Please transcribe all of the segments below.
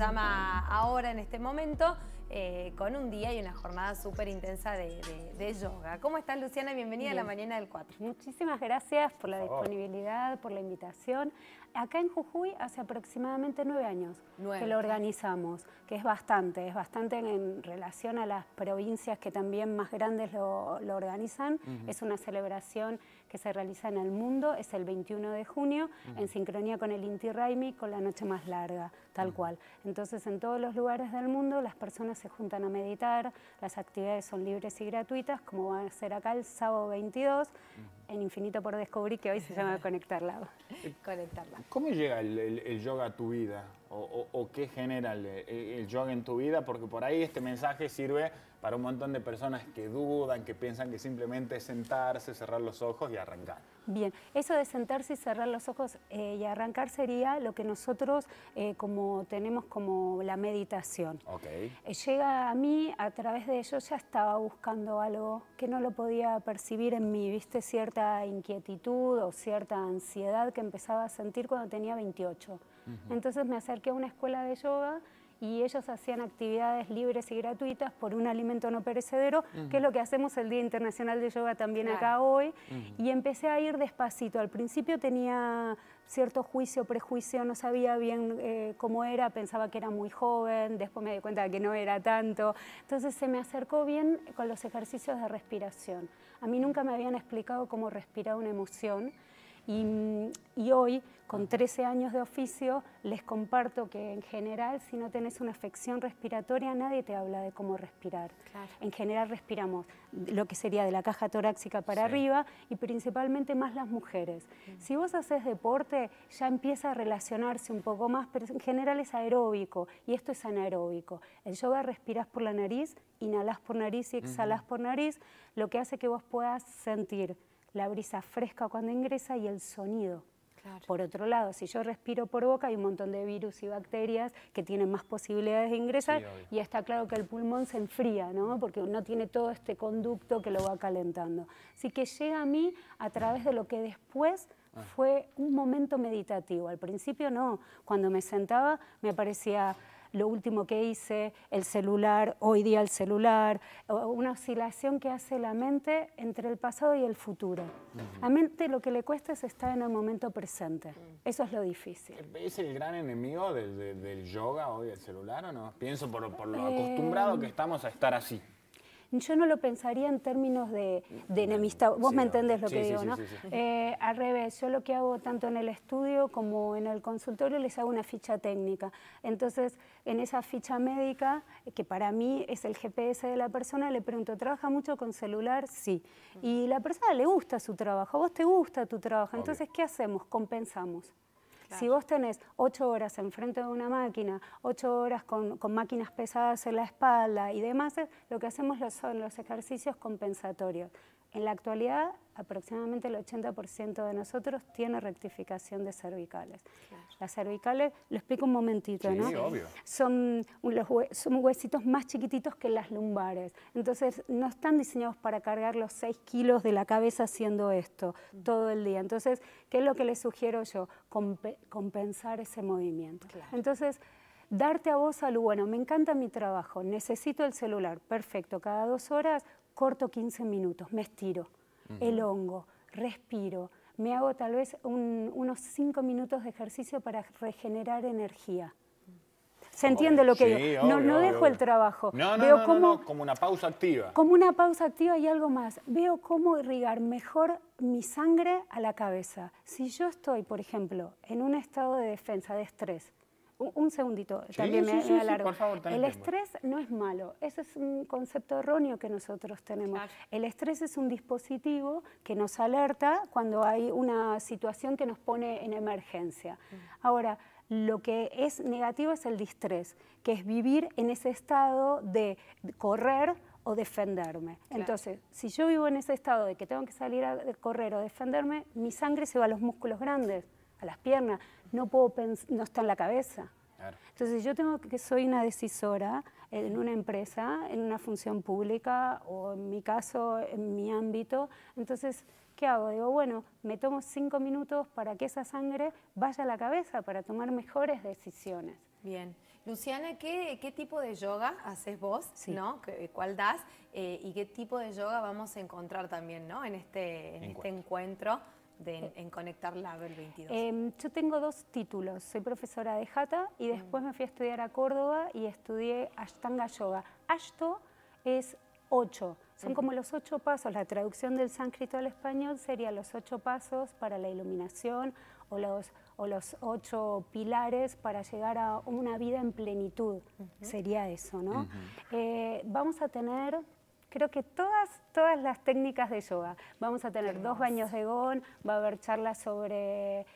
llama ahora en este momento, eh, con un día y una jornada súper intensa de, yoga. ¿Cómo estás, Luciana? Bienvenida a la mañana del 4. Muchísimas gracias por la disponibilidad, por la invitación. Acá en Jujuy hace aproximadamente nueve años que lo organizamos, que es bastante, es bastante en, relación a las provincias que también más grandes lo, organizan. Es una celebración que se realiza en el mundo es el 21 de junio, en sincronía con el Inti Raimi, con la noche más larga, tal cual. Entonces, en todos los lugares del mundo, las personas se juntan a meditar, las actividades son libres y gratuitas, como va a ser acá el sábado 22, en Infinito por Descubrir, que hoy se llama Conectar lado Conectar ¿Cómo llega el, yoga a tu vida? ¿O, qué genera el, el, yoga en tu vida? Porque por ahí este mensaje sirve para un montón de personas que dudan, que piensan que simplemente es sentarse, cerrar los ojos y arrancar. Bien, eso de sentarse y cerrar los ojos eh, y arrancar sería lo que nosotros eh, como tenemos como la meditación. Eh, llega a mí a través de ello, ya estaba buscando algo que no lo podía percibir en mí, viste cierta inquietud o cierta ansiedad que empezaba a sentir cuando tenía 28. Entonces me acerqué a una escuela de yoga y ellos hacían actividades libres y gratuitas por un alimento no perecedero, que es lo que hacemos el Día Internacional de Yoga también acá hoy. Y empecé a ir despacito. Al principio tenía cierto juicio, prejuicio, no sabía bien eh, cómo era, pensaba que era muy joven, después me di cuenta que no era tanto. Entonces se me acercó bien con los ejercicios de respiración. A mí nunca me habían explicado cómo respirar una emoción. Y, hoy, con 13 años de oficio, les comparto que en general, si no tenés una afección respiratoria, nadie te habla de cómo respirar. En general respiramos lo que sería de la caja torácica para arriba y principalmente más las mujeres. Mm. Si vos haces deporte, ya empieza a relacionarse un poco más, pero en general es aeróbico y esto es anaeróbico. El yoga respirás por la nariz, inhalás por nariz y exhalás por nariz, lo que hace que vos puedas sentir la brisa fresca cuando ingresa y el sonido. Por otro lado, si yo respiro por boca, hay un montón de virus y bacterias que tienen más posibilidades de ingresar y está claro que el pulmón se enfría, ¿no? Porque no tiene todo este conducto que lo va calentando. Así que llega a mí a través de lo que después ah. fue un momento meditativo. Al principio no, cuando me sentaba me parecía lo último que hice, el celular, hoy día el celular, una oscilación que hace la mente entre el pasado y el futuro. A A mente lo que le cuesta es estar en el momento presente. Mm. Eso es lo difícil. ¿Es el gran enemigo del, yoga hoy el celular o no? Pienso por, lo eh, acostumbrado que estamos a estar así yo no lo pensaría en términos de, enemistad. Vos me entendés lo que digo, ¿no? Eh, al revés, yo lo que hago tanto en el estudio como en el consultorio les hago una ficha técnica. Entonces, en esa ficha médica, que para mí es el GPS de la persona, le pregunto, ¿trabaja mucho con celular? Sí. Y la persona le gusta su trabajo, ¿A vos te gusta tu trabajo. Entonces, ¿qué hacemos? Compensamos. Si vos tenés ocho horas enfrente de una máquina, ocho horas con, máquinas pesadas en la espalda y demás, lo que hacemos son los ejercicios compensatorios. En la actualidad, aproximadamente el 80% de nosotros tiene rectificación de cervicales. Las cervicales, lo explico un momentito, ¿no? Son, los, huesitos más chiquititos que las lumbares. Entonces, no están diseñados para cargar los 6 kilos de la cabeza haciendo esto todo el día. Entonces, ¿qué es lo que les sugiero yo? compensar ese movimiento. Entonces, darte a vos salud, bueno, me encanta mi trabajo, necesito el celular, perfecto, cada dos horas corto 15 minutos, me estiro, elongo, el hongo, respiro, me hago tal vez unos 5 minutos de ejercicio para regenerar energía. ¿Se entiende lo que digo? no, dejo el trabajo. No, no, Veo no, como una pausa activa. Como una pausa activa y algo más. Veo cómo irrigar mejor mi sangre a la cabeza. Si yo estoy, por ejemplo, en un estado de defensa, de estrés, un, segundito, también me, alargo. el estrés no es malo, ese es un concepto erróneo que nosotros tenemos. El estrés es un dispositivo que nos alerta cuando hay una situación que nos pone en emergencia. Mm. Ahora, lo que es negativo es el distrés, que es vivir en ese estado de correr o defenderme. Entonces, si yo vivo en ese estado de que tengo que salir a correr o defenderme, mi sangre se va a los músculos grandes a las piernas, no puedo no está en la cabeza. Entonces, yo tengo que soy una decisora en una empresa, en una función pública o en mi caso, en mi ámbito, entonces ¿qué hago? Digo, bueno, me tomo cinco minutos para que esa sangre vaya a la cabeza, para tomar mejores decisiones. Bien. Luciana, ¿qué, qué tipo de yoga haces vos? ¿Cuál das? Eh, ¿Y qué tipo de yoga vamos a encontrar también ¿no? en este encuentro este de, en, eh, Conectar la 22? Em, yo tengo dos títulos, soy profesora de Jata y mm. después me fui a estudiar a Córdoba y estudié Ashtanga Yoga. Ashto es ocho, son como los ocho pasos, la traducción del sánscrito al español sería los ocho pasos para la iluminación o los, o los ocho pilares para llegar a una vida en plenitud, sería eso, ¿no? Eh, vamos a tener creo que todas, todas las técnicas de yoga. Vamos a tener dos baños de gón, va a haber charlas sobre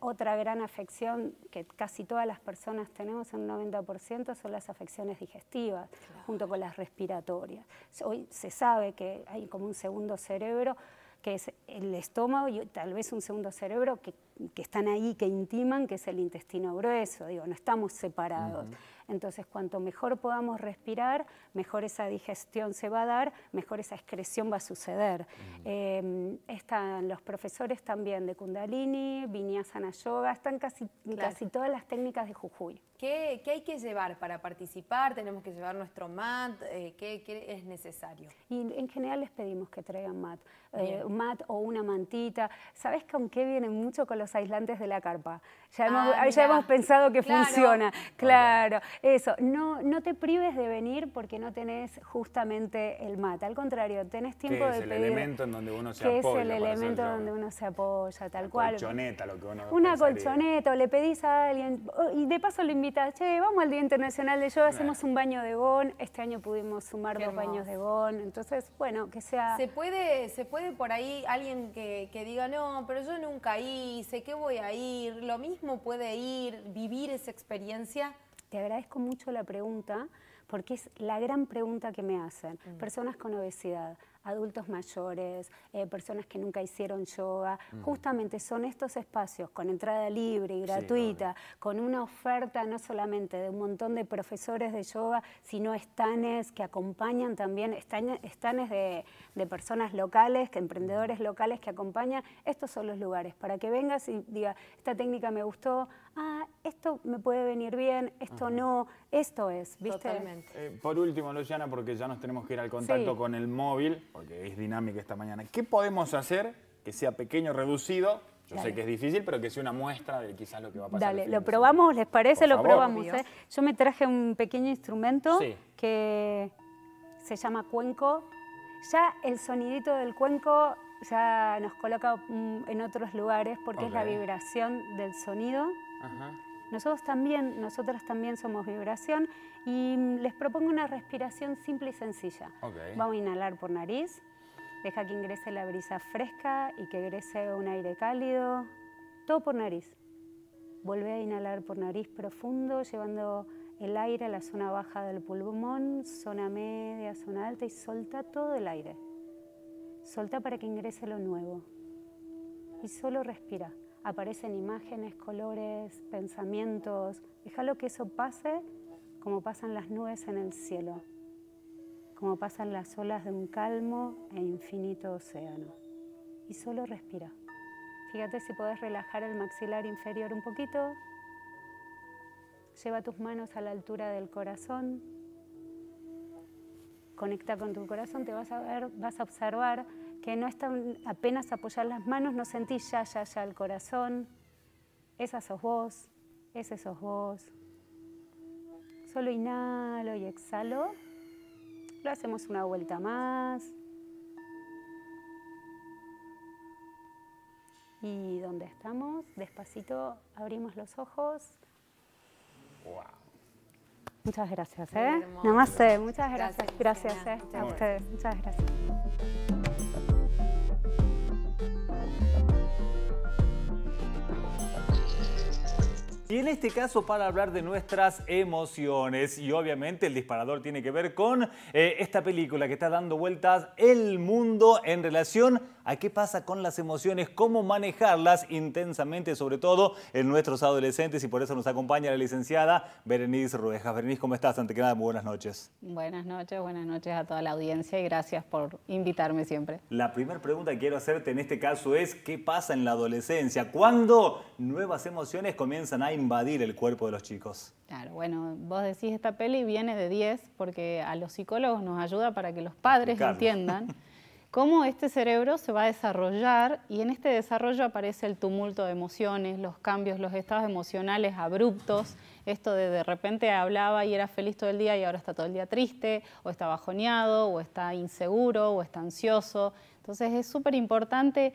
otra gran afección que casi todas las personas tenemos, un 90%, son las afecciones digestivas, junto con las respiratorias. Hoy se sabe que hay como un segundo cerebro, que es el estómago y tal vez un segundo cerebro que, están ahí, que intiman, que es el intestino grueso, digo, no estamos separados. Entonces, cuanto mejor podamos respirar, mejor esa digestión se va a dar, mejor esa excreción va a suceder. Mm. Em, están los profesores también de Kundalini, Vinyasana Yoga, están casi, casi todas las técnicas de Jujuy. ¿Qué, hay que llevar para participar? ¿Tenemos que llevar nuestro mat? Eh, ¿qué, es necesario? Y en general les pedimos que traigan mat, eh, mat o una mantita. ¿Sabes con qué vienen mucho con los aislantes de la carpa? Ya, hemos, ah, pensado que funciona. Claro, eso. No, no te prives de venir porque no tenés justamente el mat. Al contrario, tenés tiempo de pedir... es el elemento en donde uno se apoya. es el elemento donde uno se apoya, tal cual. Una colchoneta, lo que uno Una colchoneta, o le pedís a alguien, oh, y de paso le invito che, vamos al Día Internacional de Yoga, hacemos un baño de Gon. Este año pudimos sumar dos baños de Gon. Entonces, bueno, que sea... Se puede, se puede por ahí alguien que, que diga, no, pero yo nunca hice, ¿qué voy a ir? Lo mismo puede ir, vivir esa experiencia. Te agradezco mucho la pregunta porque es la gran pregunta que me hacen. Mm. Personas con obesidad, adultos mayores, eh, personas que nunca hicieron yoga. Mm. Justamente son estos espacios con entrada libre y gratuita, con una oferta no solamente de un montón de profesores de yoga, sino estanes que acompañan también, estanes de, personas locales, que emprendedores mm. locales que acompañan. Estos son los lugares para que vengas y digas, esta técnica me gustó, ah, esto me puede venir bien, esto no, esto es, ¿viste? Totalmente. Eh, por último, Luciana, porque ya nos tenemos que ir al contacto con el móvil porque es dinámica esta mañana, ¿qué podemos hacer que sea pequeño, reducido? Yo sé que es difícil, pero que sea una muestra de quizás lo que va a pasar. Dale, lo probamos, ¿les parece? lo probamos. ¿eh? Yo me traje un pequeño instrumento que se llama cuenco. Ya el sonidito del cuenco ya nos coloca en otros lugares porque es la vibración del sonido. Ajá. Nosotros también, nosotras también somos vibración y mm, les propongo una respiración simple y sencilla. Vamos a inhalar por nariz, deja que ingrese la brisa fresca y que ingrese un aire cálido, todo por nariz. Vuelve a inhalar por nariz profundo, llevando el aire a la zona baja del pulmón, zona media, zona alta y solta todo el aire. Solta para que ingrese lo nuevo. Y solo respira aparecen imágenes, colores, pensamientos. Déjalo que eso pase como pasan las nubes en el cielo, como pasan las olas de un calmo e infinito océano. Y solo respira. Fíjate si podés relajar el maxilar inferior un poquito. Lleva tus manos a la altura del corazón. Conecta con tu corazón, te vas a ver, vas a observar que no están apenas apoyar las manos, no sentí ya, ya, ya el corazón. Esa sos vos, ese sos vos. Solo inhalo y exhalo. Lo hacemos una vuelta más. Y donde estamos, despacito abrimos los ojos. Muchas gracias, ¿eh? Namaste, muchas gracias. Gracias, eh, a ustedes. Muchas gracias. Y en este caso para hablar de nuestras emociones y obviamente el disparador tiene que ver con eh, esta película que está dando vueltas el mundo en relación a qué pasa con las emociones, cómo manejarlas intensamente, sobre todo en nuestros adolescentes, y por eso nos acompaña la licenciada Berenice Ruejas. Berenice, ¿cómo estás? Ante que nada, muy buenas noches. Buenas noches, buenas noches a toda la audiencia y gracias por invitarme siempre. La primera pregunta que quiero hacerte en este caso es, ¿qué pasa en la adolescencia? ¿Cuándo nuevas emociones comienzan a invadir el cuerpo de los chicos? Claro, bueno, vos decís esta peli viene de 10 porque a los psicólogos nos ayuda para que los padres entiendan cómo este cerebro se va a desarrollar y en este desarrollo aparece el tumulto de emociones, los cambios, los estados emocionales abruptos, esto de de repente hablaba y era feliz todo el día y ahora está todo el día triste, o está bajoneado, o está inseguro, o está ansioso. Entonces es súper importante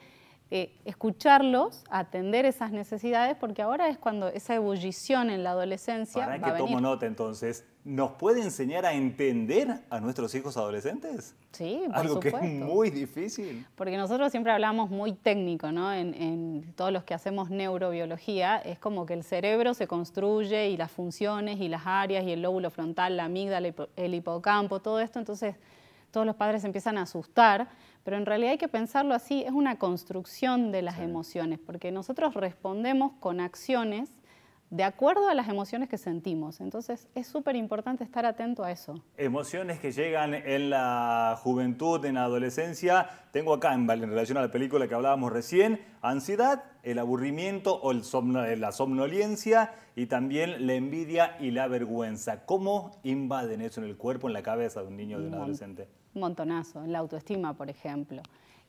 eh, escucharlos, atender esas necesidades, porque ahora es cuando esa ebullición en la adolescencia... va a venir. tomo nota entonces, nos puede enseñar a entender a nuestros hijos adolescentes? Sí, por Algo que es muy difícil. Porque nosotros siempre hablamos muy técnico, ¿no? En, todos los que hacemos neurobiología, es como que el cerebro se construye y las funciones y las áreas y el lóbulo frontal, la amígdala, el hipocampo, todo esto, entonces todos los padres empiezan a asustar, pero en realidad hay que pensarlo así, es una construcción de las emociones, porque nosotros respondemos con acciones de acuerdo a las emociones que sentimos. Entonces es súper importante estar atento a eso. Emociones que llegan en la juventud, en la adolescencia. Tengo acá en, relación a la película que hablábamos recién, ansiedad, el aburrimiento o el la somnolencia y también la envidia y la vergüenza. ¿Cómo invaden eso en el cuerpo, en la cabeza de un niño, de un adolescente? Un montonazo, en la autoestima, por ejemplo.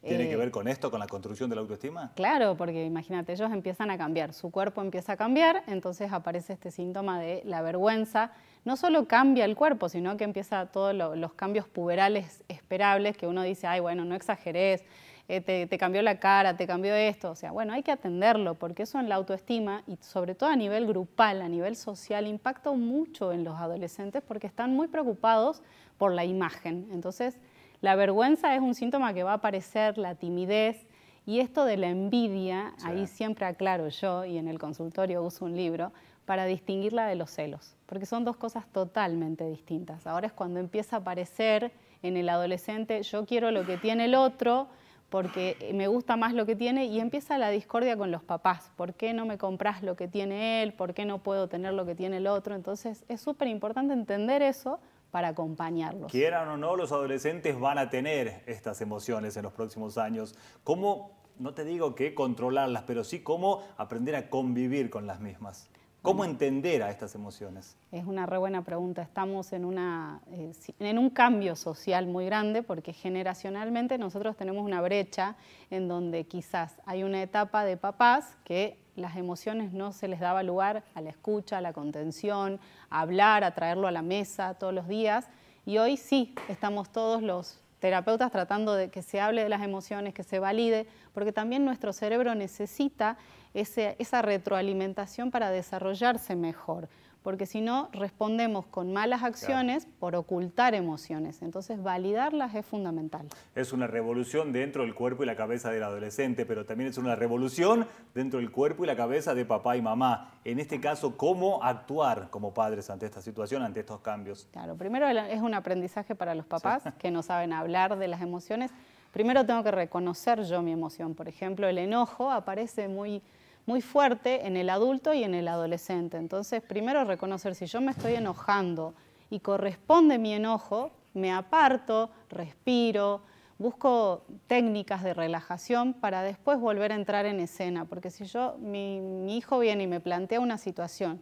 ¿Tiene que eh, ver con esto, con la construcción de la autoestima? Claro, porque imagínate, ellos empiezan a cambiar, su cuerpo empieza a cambiar, entonces aparece este síntoma de la vergüenza. No solo cambia el cuerpo, sino que empieza todos los cambios puberales esperables que uno dice, ay, bueno, no exageres, eh, te, te, cambió la cara, te cambió esto. O sea, bueno, hay que atenderlo, porque eso en la autoestima y sobre todo a nivel grupal, a nivel social, impacta mucho en los adolescentes porque están muy preocupados por la imagen. Entonces, la vergüenza es un síntoma que va a aparecer, la timidez. Y esto de la envidia, ahí siempre aclaro yo, y en el consultorio uso un libro, para distinguirla de los celos, porque son dos cosas totalmente distintas. Ahora es cuando empieza a aparecer en el adolescente, yo quiero lo que tiene el otro, porque me gusta más lo que tiene y empieza la discordia con los papás. ¿Por qué no me compras lo que tiene él? ¿Por qué no puedo tener lo que tiene el otro? Entonces es súper importante entender eso para acompañarlos. Quieran o no, los adolescentes van a tener estas emociones en los próximos años. ¿Cómo, no te digo que controlarlas, pero sí cómo aprender a convivir con las mismas? ¿Cómo entender a estas emociones? Es una re buena pregunta. Estamos en, una, eh, en un cambio social muy grande porque generacionalmente nosotros tenemos una brecha en donde quizás hay una etapa de papás que las emociones no se les daba lugar a la escucha, a la contención, a hablar, a traerlo a la mesa todos los días. Y hoy sí, estamos todos los terapeutas tratando de que se hable de las emociones, que se valide, porque también nuestro cerebro necesita esa retroalimentación para desarrollarse mejor porque si no respondemos con malas acciones por ocultar emociones. Entonces validarlas es fundamental. Es una revolución dentro del cuerpo y la cabeza del adolescente, pero también es una revolución dentro del cuerpo y la cabeza de papá y mamá. En este caso, ¿cómo actuar como padres ante esta situación, ante estos cambios? Claro, primero es un aprendizaje para los papás que no saben hablar de las emociones. Primero tengo que reconocer yo mi emoción. Por ejemplo, el enojo aparece muy muy fuerte en el adulto y en el adolescente. Entonces, primero reconocer si yo me estoy enojando y corresponde mi enojo, me aparto, respiro, busco técnicas de relajación para después volver a entrar en escena, porque si yo, mi, hijo viene y me plantea una situación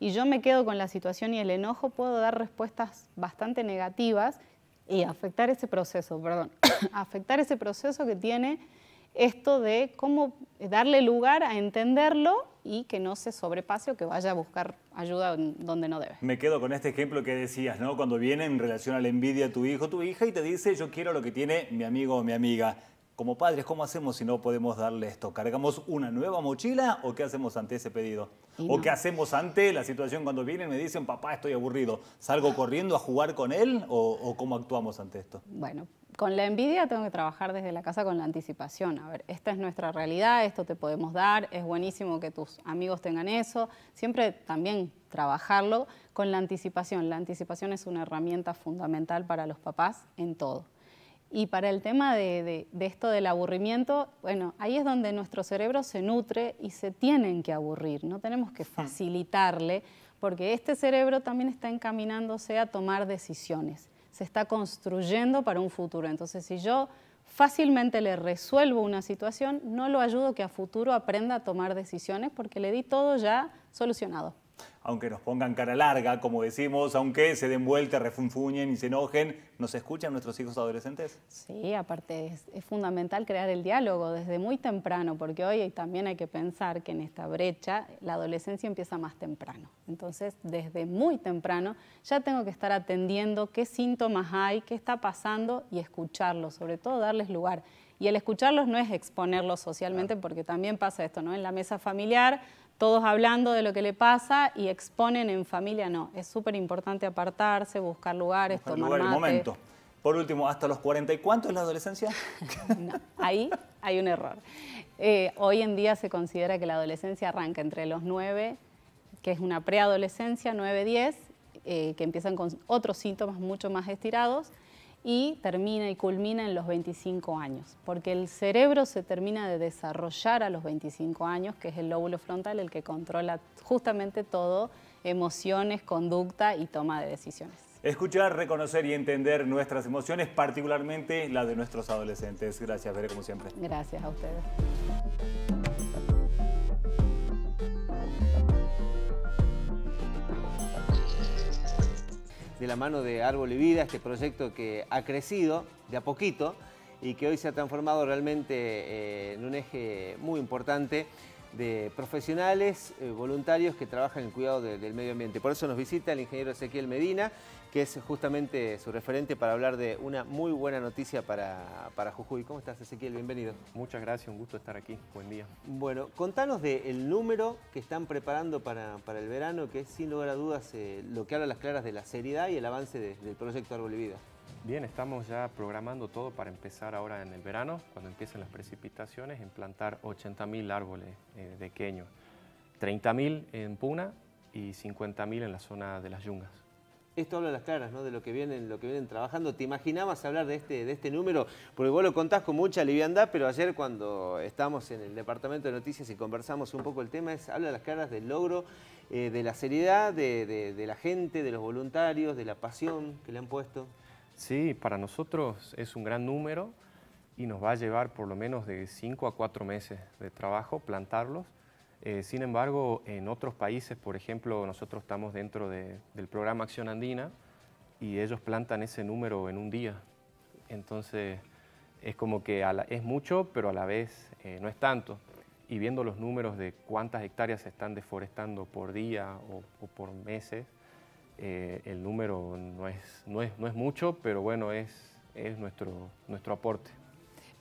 y yo me quedo con la situación y el enojo, puedo dar respuestas bastante negativas y afectar ese proceso, perdón, afectar ese proceso que tiene esto de cómo darle lugar a entenderlo y que no se sobrepase o que vaya a buscar ayuda donde no debe. Me quedo con este ejemplo que decías, ¿no? Cuando viene en relación a la envidia tu hijo, tu hija y te dice, yo quiero lo que tiene mi amigo o mi amiga. Como padres, ¿cómo hacemos si no podemos darle esto? ¿Cargamos una nueva mochila o qué hacemos ante ese pedido? ¿O qué hacemos ante la situación cuando vienen y me dicen, papá, estoy aburrido? ¿Salgo corriendo a jugar con él o, o cómo actuamos ante esto? Bueno, con la envidia tengo que trabajar desde la casa con la anticipación. A ver, esta es nuestra realidad, esto te podemos dar, es buenísimo que tus amigos tengan eso. Siempre también trabajarlo con la anticipación. La anticipación es una herramienta fundamental para los papás en todo. Y para el tema de, esto del aburrimiento, bueno, ahí es donde nuestro cerebro se nutre y se tienen que aburrir, no tenemos que facilitarle, porque este cerebro también está encaminándose a tomar decisiones se está construyendo para un futuro. Entonces, si yo fácilmente le resuelvo una situación, no lo ayudo que a futuro aprenda a tomar decisiones porque le di todo ya solucionado. Aunque nos pongan cara larga, como decimos, aunque se den vuelta, refunfuñen y se enojen, ¿nos escuchan nuestros hijos adolescentes? Sí, aparte es, fundamental crear el diálogo desde muy temprano, porque hoy también hay que pensar que en esta brecha la adolescencia empieza más temprano. Entonces, desde muy temprano ya tengo que estar atendiendo qué síntomas hay, qué está pasando y escucharlos, sobre todo darles lugar. Y el escucharlos no es exponerlos socialmente, porque también pasa esto, ¿no? En la mesa familiar todos hablando de lo que le pasa y exponen en familia, no. Es súper importante apartarse, buscar lugares, tomar mate. momento. Por último, ¿hasta los 40 y cuánto es la adolescencia? no, ahí hay un error. Eh, hoy en día se considera que la adolescencia arranca entre los 9, que es una preadolescencia, 9-10, eh, que empiezan con otros síntomas mucho más estirados, y termina y culmina en los 25 años, porque el cerebro se termina de desarrollar a los 25 años, que es el lóbulo frontal el que controla justamente todo, emociones, conducta y toma de decisiones. Escuchar, reconocer y entender nuestras emociones, particularmente las de nuestros adolescentes. Gracias, Veré, como siempre. Gracias a ustedes. de la mano de Árbol y Vida, este proyecto que ha crecido de a poquito y que hoy se ha transformado realmente eh, en un eje muy importante de profesionales, eh, voluntarios que trabajan en el cuidado del medio ambiente. Por eso nos visita el ingeniero Ezequiel Medina, que es justamente su referente para hablar de una muy buena noticia para, Jujuy. ¿Cómo estás, Ezequiel? Bienvenido. Muchas gracias, un gusto estar aquí. Buen día. Bueno, contanos del número que están preparando para, el verano, que es sin lugar a dudas eh, lo que habla las claras de la seriedad y el avance del proyecto Árbol y Vida. Bien, estamos ya programando todo para empezar ahora en el verano, cuando empiecen las precipitaciones, en plantar 80.000 árboles eh, de queño, 30.000 en Puna y 50.000 en la zona de las Yungas. Esto habla a las claras, ¿no? De lo que vienen, lo que vienen trabajando. ¿Te imaginabas hablar de este, de este número? Porque vos lo contás con mucha liviandad, pero ayer cuando estamos en el departamento de noticias y conversamos un poco el tema, es habla a las claras del logro, eh, de la seriedad de, de la gente, de los voluntarios, de la pasión que le han puesto. Sí, para nosotros es un gran número y nos va a llevar por lo menos de 5 a 4 meses de trabajo plantarlos eh, sin embargo, en otros países, por ejemplo, nosotros estamos dentro del programa Acción Andina y ellos plantan ese número en un día. Entonces, es como que es mucho, pero a la vez eh, no es tanto. Y viendo los números de cuántas hectáreas se están deforestando por día o, por meses, eh, el número no es, no, es, no es, mucho, pero bueno, es, es nuestro, nuestro aporte.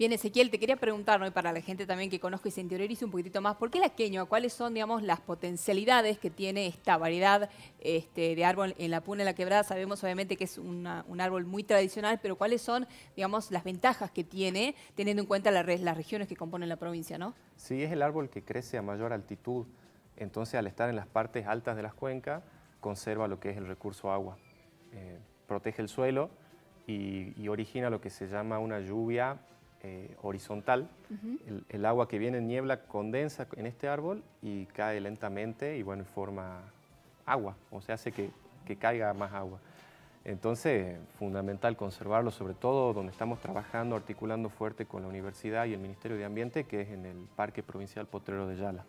Bien, Ezequiel, te quería preguntar, para la gente también que conozco y se interiorice un poquitito más, ¿por qué la queño? ¿Cuáles son, digamos, las potencialidades que tiene esta variedad este, de árbol en la puna de la quebrada? Sabemos, obviamente, que es un árbol muy tradicional, pero ¿cuáles son, digamos, las ventajas que tiene, teniendo en cuenta las regiones que componen la provincia, no? Sí, es el árbol que crece a mayor altitud. Entonces, al estar en las partes altas de las cuencas, conserva lo que es el recurso agua. Eh, protege el suelo y origina lo que se llama una lluvia eh, horizontal. el, agua que viene en niebla condensa en este árbol y cae lentamente y bueno, forma agua, o sea, hace que, que caiga más agua. Entonces, fundamental conservarlo, sobre todo donde estamos trabajando, articulando fuerte con la universidad y el Ministerio de Ambiente, que es en el Parque Provincial Potrero de Yala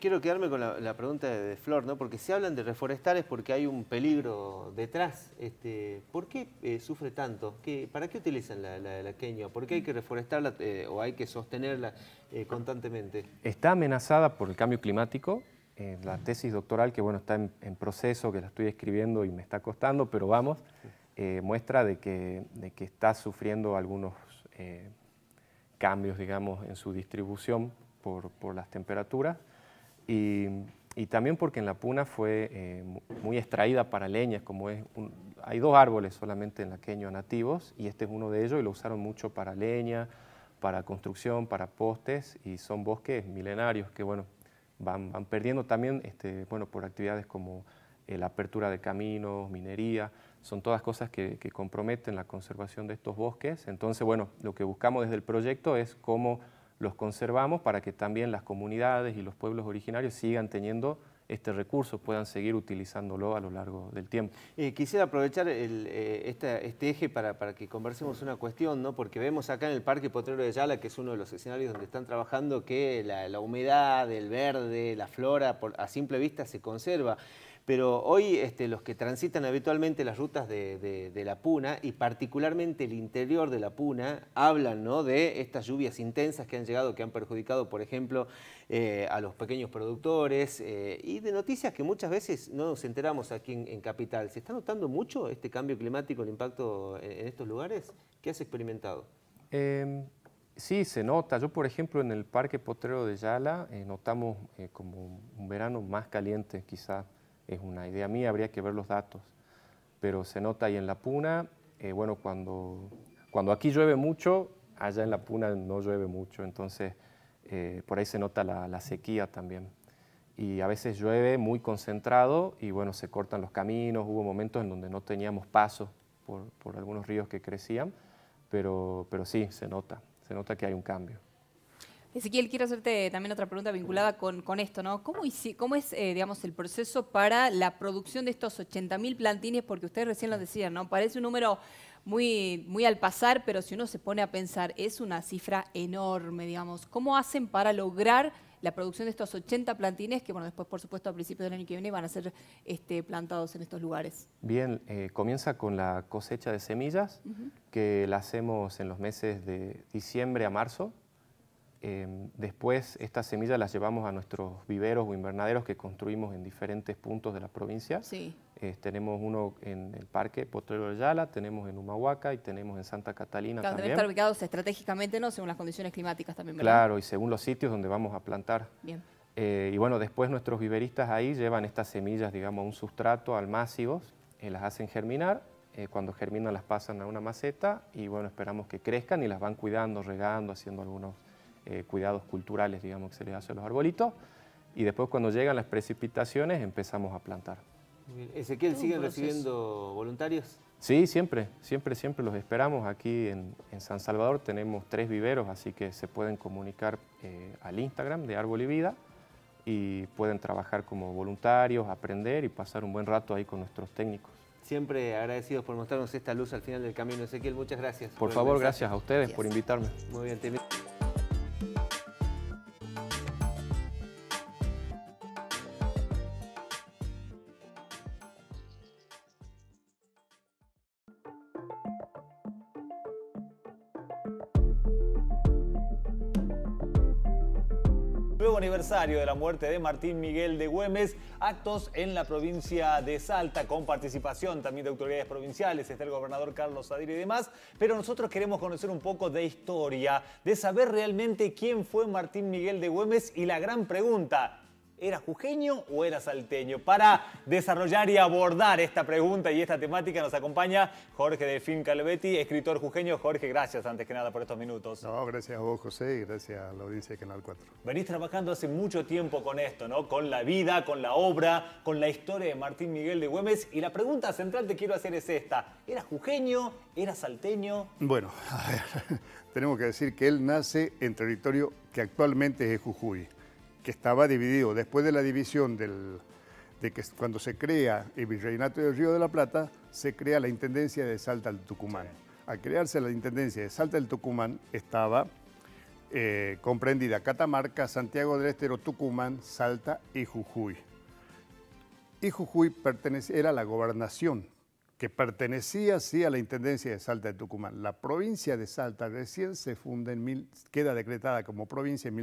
quiero quedarme con la, pregunta de, Flor, Porque si hablan de reforestar es porque hay un peligro detrás. Este, ¿Por qué eh, sufre tanto? ¿Para qué utilizan la, la, queña? ¿Por qué hay que reforestarla eh, o hay que sostenerla eh, constantemente? Está amenazada por el cambio climático. la tesis doctoral, que bueno, está en, proceso, que la estoy escribiendo y me está costando, pero vamos, muestra de que, está sufriendo algunos cambios, digamos, en su distribución por las temperaturas. Y, también porque en la puna fue eh, muy extraída para leña, como es hay dos árboles solamente en la queño nativos y este es uno de ellos y lo usaron mucho para leña, para construcción, para postes y son bosques milenarios que bueno, van, van perdiendo también este, bueno, por actividades como eh, la apertura de caminos, minería, son todas cosas que, que comprometen la conservación de estos bosques. Entonces, bueno, lo que buscamos desde el proyecto es cómo los conservamos para que también las comunidades y los pueblos originarios sigan teniendo este recurso, puedan seguir utilizándolo a lo largo del tiempo. Eh, quisiera aprovechar eh, este eje para, que conversemos una cuestión, ¿no? porque vemos acá en el Parque Potrero de Yala, que es uno de los escenarios donde están trabajando, que la, humedad, el verde, la flora, a simple vista se conserva. Pero hoy este, los que transitan habitualmente las rutas de, la Puna y particularmente el interior de la Puna hablan de estas lluvias intensas que han llegado, que han perjudicado, por ejemplo, eh, a los pequeños productores eh, y de noticias que muchas veces no nos enteramos aquí en, Capital. ¿Se está notando mucho este cambio climático, el impacto en, estos lugares? ¿Qué has experimentado? Em, sí, se nota. Yo, por ejemplo, en el Parque Potrero de Yala eh, notamos como un verano más caliente, quizás es una idea mía, habría que ver los datos. Pero se nota ahí en la puna, eh, bueno, cuando, cuando aquí llueve mucho, allá en la puna no llueve mucho, entonces eh, por ahí se nota la, sequía también. Y a veces llueve muy concentrado y bueno, se cortan los caminos, hubo momentos en donde no teníamos paso por, por algunos ríos que crecían, pero, pero sí, se nota, se nota que hay un cambio. Ezequiel, quiero hacerte también otra pregunta vinculada con, esto, ¿no? ¿Cómo, es, eh, digamos, el proceso para la producción de estos 80.000 plantines? Porque ustedes recién lo decían, ¿no? Parece un número muy, muy al pasar, pero si uno se pone a pensar, es una cifra enorme, digamos. ¿Cómo hacen para lograr la producción de estos 80 plantines que, bueno, después, por supuesto, a principios del año que viene van a ser este, plantados en estos lugares? Bien, eh, comienza con la cosecha de semillas, que la hacemos en los meses de diciembre a marzo. Eh, después estas semillas las llevamos a nuestros viveros o invernaderos que construimos en diferentes puntos de la provincia. Sí. Eh, tenemos uno en el Parque Potrero de Yala, tenemos en Humahuaca y tenemos en Santa Catalina también. Deben estar ubicados estratégicamente, ¿no? Según las condiciones climáticas también, Claro, y según los sitios donde vamos a plantar. Bien. Eh, y bueno, después nuestros viveristas ahí llevan estas semillas, digamos, a un sustrato, almácigos, eh, las hacen germinar cuando germinan las pasan a una maceta y bueno, esperamos que crezcan y las van cuidando, regando, haciendo algunos eh, cuidados culturales, digamos, que se les hace a los arbolitos. Y después cuando llegan las precipitaciones empezamos a plantar. Ezequiel, ¿siguen recibiendo voluntarios? Sí, siempre, siempre, siempre los esperamos. Aquí en, San Salvador tenemos tres viveros, así que se pueden comunicar eh, al Instagram de Árbol y Vida y pueden trabajar como voluntarios, aprender y pasar un buen rato ahí con nuestros técnicos. Siempre agradecidos por mostrarnos esta luz al final del camino. Ezequiel, muchas gracias. Por, favor, gracias a ustedes por invitarme. Muy bien, de la muerte de Martín Miguel de Güemes, actos en la provincia de Salta con participación también de autoridades provinciales, está el gobernador Carlos Adir y demás, pero nosotros queremos conocer un poco de historia, de saber realmente quién fue Martín Miguel de Güemes y la gran pregunta, ¿Era jujeño o era salteño? Para desarrollar y abordar esta pregunta y esta temática nos acompaña Jorge Delfín Calvetti, escritor jujeño. Jorge, gracias antes que nada por estos minutos. No, gracias a vos, José, y gracias a la audiencia de Canal 4. Venís trabajando hace mucho tiempo con esto, ¿no? Con la vida, con la obra, con la historia de Martín Miguel de Güemes. Y la pregunta central que quiero hacer es esta. ¿Era jujeño? ¿Era salteño? Bueno, a ver, tenemos que decir que él nace en territorio que actualmente es Jujuy que estaba dividido. Después de la división del, de que cuando se crea el Virreinato del Río de la Plata, se crea la Intendencia de Salta del Tucumán. Al crearse la Intendencia de Salta del Tucumán estaba eh, comprendida Catamarca, Santiago del Estero, Tucumán, Salta y Jujuy. Y Jujuy pertenece, era la gobernación que pertenecía sí a la Intendencia de Salta de Tucumán. La provincia de Salta recién se funda en mil, queda decretada como provincia en,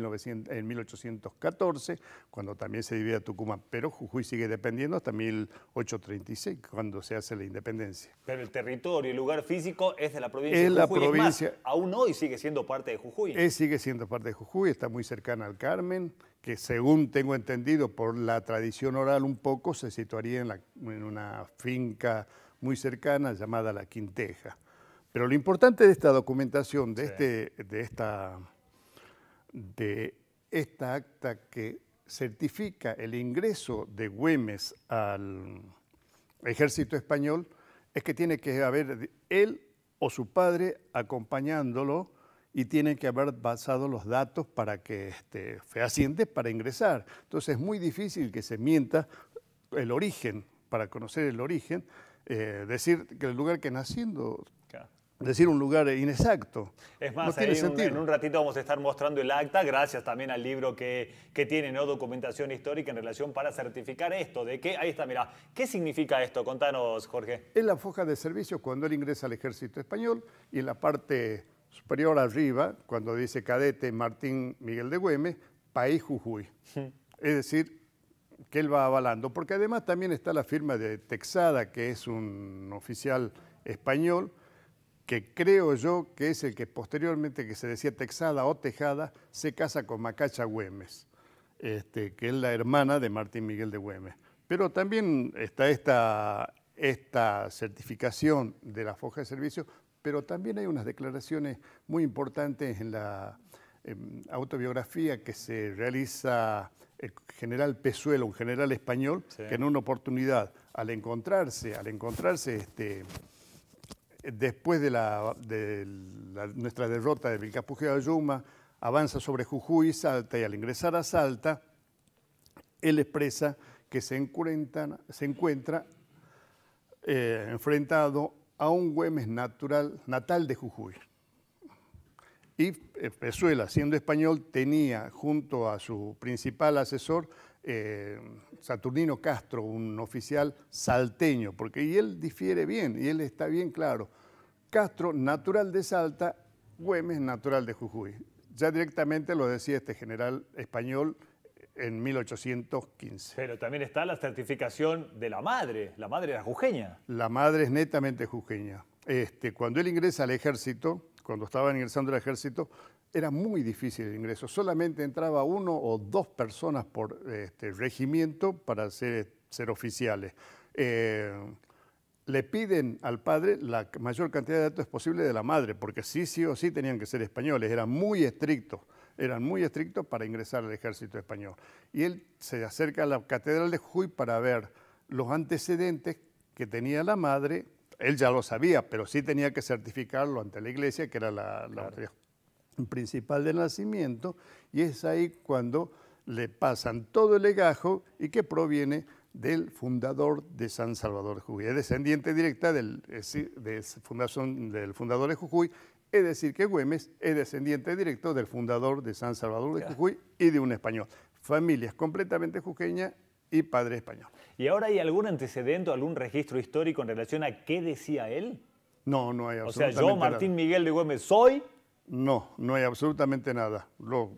1814, cuando también se divide Tucumán, pero Jujuy sigue dependiendo hasta 1836, cuando se hace la independencia. Pero el territorio, el lugar físico es de la provincia de Jujuy. La provincia, aún hoy sigue siendo parte de Jujuy. Es, sigue siendo parte de Jujuy, está muy cercana al Carmen, que según tengo entendido por la tradición oral un poco, se situaría en una finca muy cercana llamada La Quinteja. Pero lo importante de esta documentación, de, este, de, esta, de esta acta que certifica el ingreso de Güemes al ejército español, es que tiene que haber él o su padre acompañándolo y tiene que haber basado los datos para que este, fehacientes para ingresar. Entonces es muy difícil que se mienta el origen, para conocer el origen, eh, decir que el lugar que naciendo decir un lugar inexacto. Es más, no tiene en un ratito vamos a estar mostrando el acta, gracias también al libro que, tiene, ¿no? Documentación histórica en relación para certificar esto, de que, ahí está, mira, ¿qué significa esto? Contanos, Jorge. Es la foja de servicios cuando él ingresa al ejército español y en la parte superior arriba, cuando dice cadete Martín Miguel de Güemes, país Jujuy. Hmm. Es decir, que él va avalando, porque además también está la firma de Texada, que es un oficial español, que creo yo que es el que posteriormente, que se decía Texada o Tejada, se casa con Macacha Güemes, este, que es la hermana de Martín Miguel de Güemes. Pero también está esta, esta certificación de la foja de servicio, pero también hay unas declaraciones muy importantes en la autobiografía que se realiza el general Pezuelo, un general español, que en una oportunidad, al encontrarse, al encontrarse este, después de, nuestra derrota de Vilcapugio de Yuma, avanza sobre Jujuy y Salta, y al ingresar a Salta, él expresa que se, encuentra, eh, enfrentado a un Güemes natural, natal de Jujuy. Y eh, Venezuela, siendo español, tenía junto a su principal asesor, eh, Saturnino Castro, un oficial salteño, porque y él difiere bien, y él está bien claro. Castro, natural de Salta, Güemes, natural de Jujuy. Ya directamente lo decía este general español en 1815. Pero también está la certificación de la madre, la madre era jujeña. La madre es netamente jujeña. Este, cuando él ingresa al ejército, cuando estaba ingresando al ejército, era muy difícil el ingreso. Solamente entraba uno o dos personas por este, regimiento para ser, ser oficiales. Eh, le piden al padre la mayor cantidad de datos posible de la madre, porque sí, sí o sí tenían que ser españoles, eran muy estrictos, eran muy estrictos para ingresar al ejército español. Y él se acerca a la catedral de Jujuy para ver los antecedentes que tenía la madre él ya lo sabía, pero sí tenía que certificarlo ante la iglesia, que era la, principal del nacimiento, y es ahí cuando le pasan todo el legajo y que proviene del fundador de San Salvador de Jujuy. Es descendiente directa del, del fundador de Jujuy, es decir, que Güemes es descendiente directo del fundador de San Salvador de Jujuy y de un español. Familias completamente jujeñas y padre español. ¿Y ahora hay algún antecedente algún registro histórico en relación a qué decía él? No, no hay absolutamente nada. O sea, yo, Martín Miguel de Güemes, soy... No, no hay absolutamente nada. Los,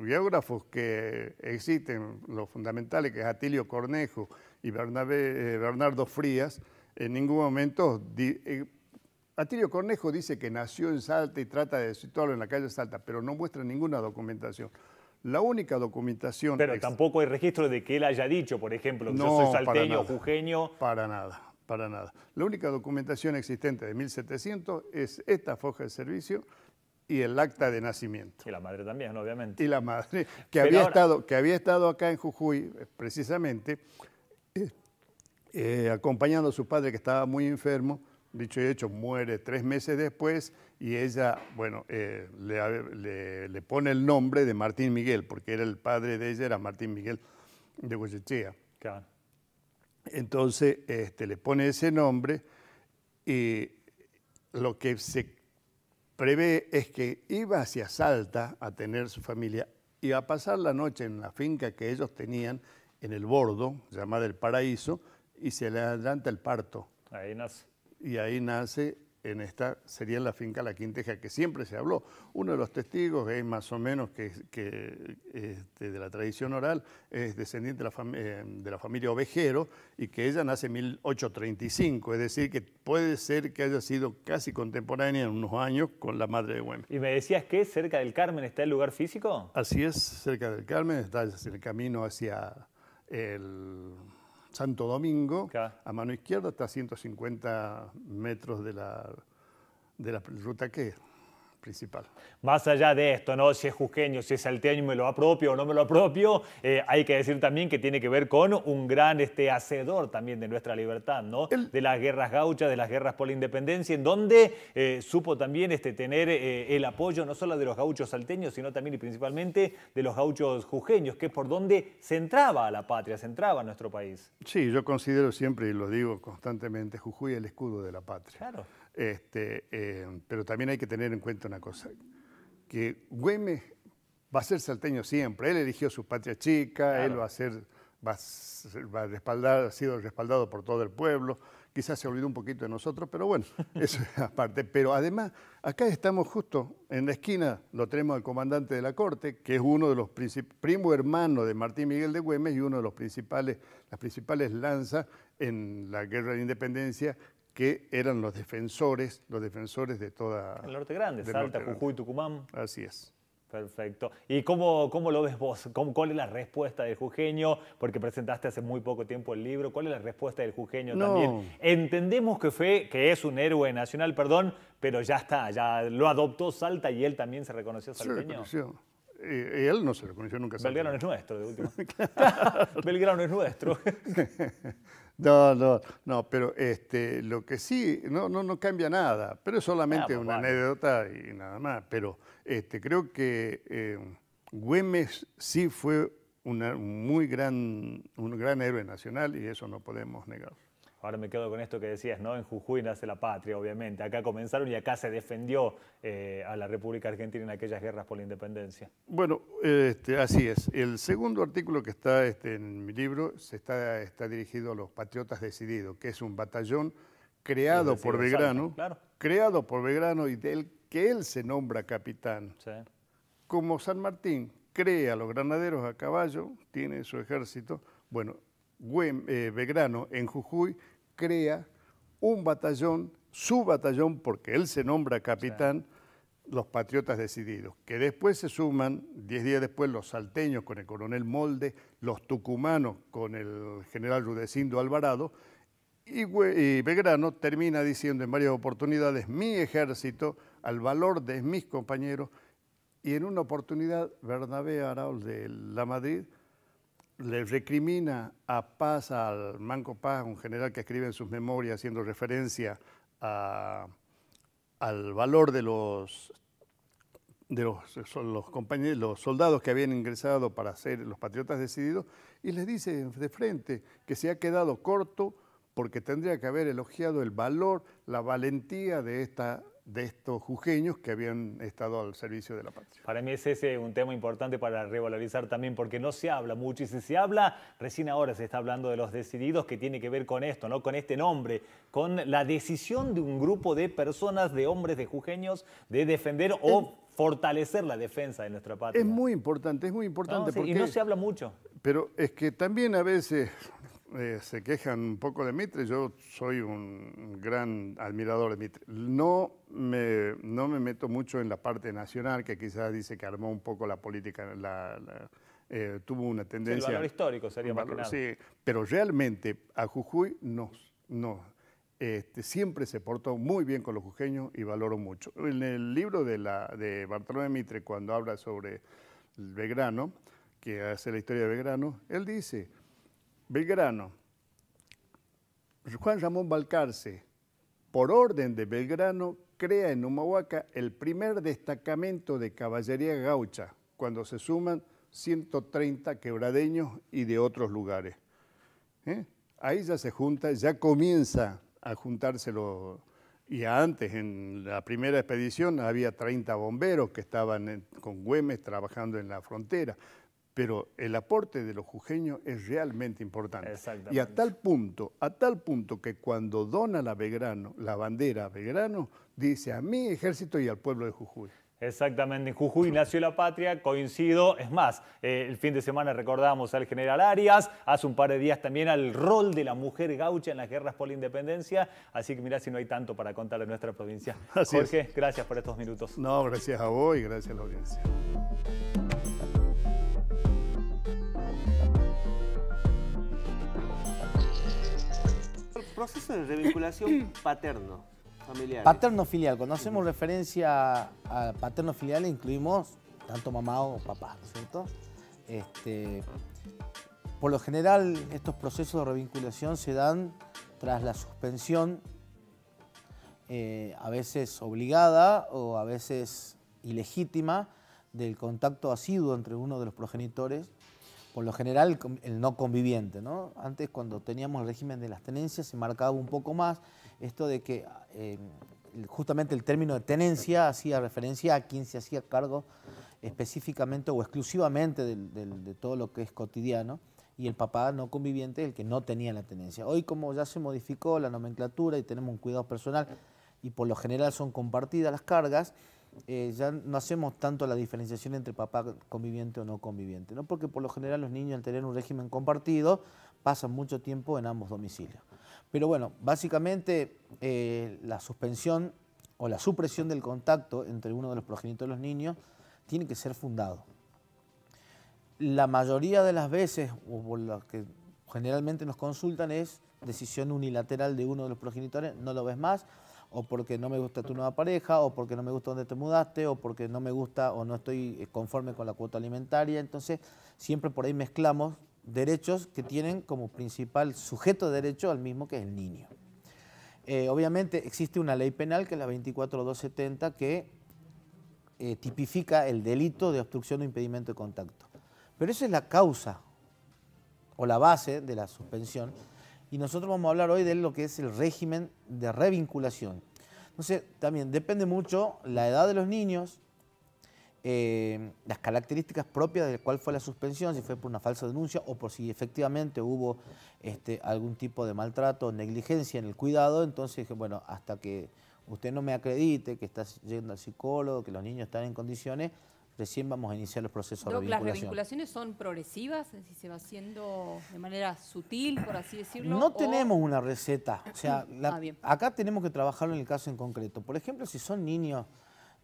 biógrafos que existen, los fundamentales, que es Atilio Cornejo y eh, Bernardo Frías, en ningún momento... Eh, Atilio Cornejo dice que nació en Salta y trata de situarlo en la calle Salta, pero no muestra ninguna documentación. La única documentación... Pero tampoco hay registro de que él haya dicho, por ejemplo, no, yo soy salteño, para jujeño... Para nada, para nada. La única documentación existente de 1700 es esta foja de servicio y el acta de nacimiento. Y la madre también, obviamente. Y la madre, que, había, estado, que había estado acá en Jujuy, eh, precisamente, eh, eh, acompañando a su padre que estaba muy enfermo, dicho y hecho, muere tres meses después y ella, bueno, eh, le, pone el nombre de Martín Miguel, porque era el padre de ella, era Martín Miguel de Goyechea. Entonces este, le pone ese nombre y lo que se prevé es que iba hacia Salta a tener su familia y a pasar la noche en la finca que ellos tenían en el bordo, llamada El Paraíso, y se le adelanta el parto. Ahí nace y ahí nace en esta, sería en la finca La Quinteja, que siempre se habló. Uno de los testigos, es más o menos que, este, de la tradición oral, es descendiente de la, eh, de la familia Ovejero y que ella nace en 1835, es decir, que puede ser que haya sido casi contemporánea en unos años con la madre de Güemes. ¿Y me decías que cerca del Carmen está el lugar físico? Así es, cerca del Carmen está el camino hacia el Santo Domingo, a mano izquierda, está a 150 metros de la, de la ruta que principal. Más allá de esto, ¿no? si es jujeño, si es salteño, me lo apropio o no me lo apropio, eh, hay que decir también que tiene que ver con un gran este, hacedor también de nuestra libertad, ¿no? de las guerras gauchas, de las guerras por la independencia, en donde eh, supo también este, tener eh, el apoyo no solo de los gauchos salteños, sino también y principalmente de los gauchos jujeños, que es por donde se entraba a la patria, se entraba a nuestro país. Sí, yo considero siempre, y lo digo constantemente, Jujuy el escudo de la patria. Claro. Este, eh, pero también hay que tener en cuenta una cosa, que Güemes va a ser salteño siempre, él eligió su patria chica, él va a ser, va a, ser, ha sido respaldado por todo el pueblo, quizás se olvidó un poquito de nosotros, pero bueno, eso es aparte. Pero además, acá estamos justo en la esquina, lo tenemos al comandante de la corte, que es uno de los primo hermanos de Martín Miguel de Güemes y uno de los principales, las principales lanzas en la guerra de independencia que eran los defensores, los defensores de toda... El norte grande, Salta, Jujuy, Tucumán. Así es. Perfecto. ¿Y cómo, cómo lo ves vos? ¿Cuál es la respuesta del jujeño? Porque presentaste hace muy poco tiempo el libro. ¿Cuál es la respuesta del jujeño también? Entendemos que, fue, que es un héroe nacional, perdón, pero ya está, ya lo adoptó Salta y él también se reconoció salteño. Se reconoció. Eh, eh, él no se reconoció nunca. Belgrano es nuestro, de última. Belgrano es nuestro. No, no, no, pero este, lo que sí, no, no, no cambia nada, pero es solamente ah, pues una anécdota y nada más. Pero este, creo que em, Güemes sí fue una, muy gran, un gran héroe nacional y eso no podemos negar. Ahora me quedo con esto que decías, ¿no? En Jujuy nace la patria, obviamente. Acá comenzaron y acá se defendió eh, a la República Argentina en aquellas guerras por la independencia. Bueno, este, así es. El segundo artículo que está este, en mi libro se está, está dirigido a los patriotas decididos, que es un batallón creado por Belgrano, creado por Belgrano y del que él se nombra capitán. Como San Martín crea los granaderos a caballo, tiene su ejército. Bueno, eh, Begrano en Jujuy crea un batallón, su batallón, porque él se nombra capitán, los patriotas decididos, que después se suman, diez días después, los salteños con el coronel Molde, los tucumanos con el general Rudecindo Alvarado, y, Begrano termina diciendo en varias oportunidades, mi ejército, al valor de mis compañeros, y en una oportunidad Bernabé Araúl de La Madrid le recrimina a Paz, al Manco Paz, un general que escribe en sus memorias haciendo referencia al valor de los de los, compañeros, los soldados que habían ingresado para ser los patriotas decididos, y les dice de frente que se ha quedado corto porque tendría que haber elogiado el valor, la valentía de esta de estos jujeños que habían estado al servicio de la patria. Para mí es ese un tema importante para revalorizar también, porque no se habla mucho, y si se habla, recién ahora se está hablando de los decididos, que tiene que ver con esto, ¿no? con este nombre, con la decisión de un grupo de personas, de hombres, de jujeños, de defender o fortalecer la defensa de nuestra patria. Es muy importante, es muy importante. porque, y no se habla mucho. Pero es que también a veces eh, se quejan un poco de Mitre, yo soy un gran admirador de Mitre. No me, no me meto mucho en la parte nacional, que quizás dice que armó un poco la política, la, eh, tuvo una tendencia... El valor histórico sería más que nada. Sí, pero realmente a Jujuy no, no este, siempre se portó muy bien con los jujeños y valoro mucho. En el libro de, la, de Bartolomé Mitre, cuando habla sobre el Belgrano, que hace la historia de Belgrano, él dice Belgrano. Juan Ramón Balcarce, por orden de Belgrano, crea en Humahuaca el primer destacamento de caballería gaucha, cuando se suman 130 quebradeños y de otros lugares. ¿Eh? Ahí ya se junta, ya comienza a juntárselo. Y antes, en la primera expedición, había 30 bomberos que estaban con Güemes trabajando en la frontera pero el aporte de los jujeños es realmente importante. Y a tal punto, a tal punto que cuando dona la Belgrano, la bandera a Belgrano, dice a mi ejército y al pueblo de Jujuy. Exactamente, en Jujuy nació la patria, coincido, es más, eh, el fin de semana recordamos al general Arias, hace un par de días también al rol de la mujer gaucha en las guerras por la independencia, así que mirá si no hay tanto para contar de nuestra provincia. Jorge, gracias por estos minutos. No, gracias a vos y gracias a la audiencia. proceso de revinculación paterno. familiar Paterno filial, cuando hacemos referencia a paterno filial incluimos tanto mamá o papá, ¿cierto? Este, por lo general estos procesos de revinculación se dan tras la suspensión, eh, a veces obligada o a veces ilegítima, del contacto asiduo entre uno de los progenitores por lo general el no conviviente. ¿no? Antes cuando teníamos el régimen de las tenencias se marcaba un poco más esto de que eh, justamente el término de tenencia hacía referencia a quien se hacía cargo específicamente o exclusivamente de todo lo que es cotidiano y el papá no conviviente el que no tenía la tenencia. Hoy como ya se modificó la nomenclatura y tenemos un cuidado personal y por lo general son compartidas las cargas, eh, ya no hacemos tanto la diferenciación entre papá conviviente o no conviviente, ¿no? porque por lo general los niños al tener un régimen compartido pasan mucho tiempo en ambos domicilios. Pero bueno, básicamente eh, la suspensión o la supresión del contacto entre uno de los progenitores de los niños tiene que ser fundado. La mayoría de las veces, o por lo que generalmente nos consultan, es decisión unilateral de uno de los progenitores, no lo ves más, o porque no me gusta tu nueva pareja, o porque no me gusta donde te mudaste, o porque no me gusta o no estoy eh, conforme con la cuota alimentaria. Entonces, siempre por ahí mezclamos derechos que tienen como principal sujeto de derecho al mismo que es el niño. Eh, obviamente existe una ley penal, que es la 24270, que eh, tipifica el delito de obstrucción o impedimento de contacto. Pero esa es la causa o la base de la suspensión y nosotros vamos a hablar hoy de lo que es el régimen de revinculación. Entonces, también depende mucho la edad de los niños, eh, las características propias de cuál fue la suspensión, si fue por una falsa denuncia o por si efectivamente hubo este, algún tipo de maltrato o negligencia en el cuidado. Entonces bueno, hasta que usted no me acredite que está yendo al psicólogo, que los niños están en condiciones, recién vamos a iniciar los procesos de vinculación. ¿Las revinculaciones son progresivas? ¿se va haciendo de manera sutil, por así decirlo? No tenemos una receta. O sea, ah, acá tenemos que trabajarlo en el caso en concreto. Por ejemplo, si son niños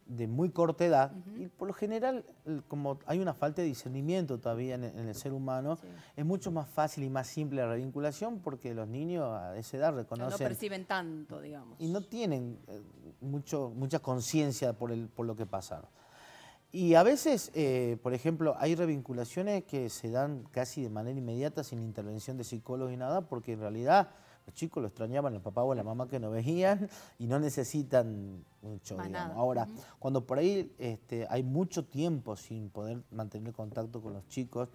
de muy corta edad, y por lo general, como hay una falta de discernimiento todavía en, el ser humano, es mucho más fácil y más simple la revinculación porque los niños a esa edad reconocen... no perciben tanto, digamos. Y no tienen eh, mucho, mucha conciencia por, por lo que pasaron. Y a veces, eh, por ejemplo, hay revinculaciones que se dan casi de manera inmediata sin intervención de psicólogos y nada, porque en realidad los chicos lo extrañaban el papá o la mamá que no veían y no necesitan mucho, digamos. Ahora, cuando por ahí este, hay mucho tiempo sin poder mantener contacto con los chicos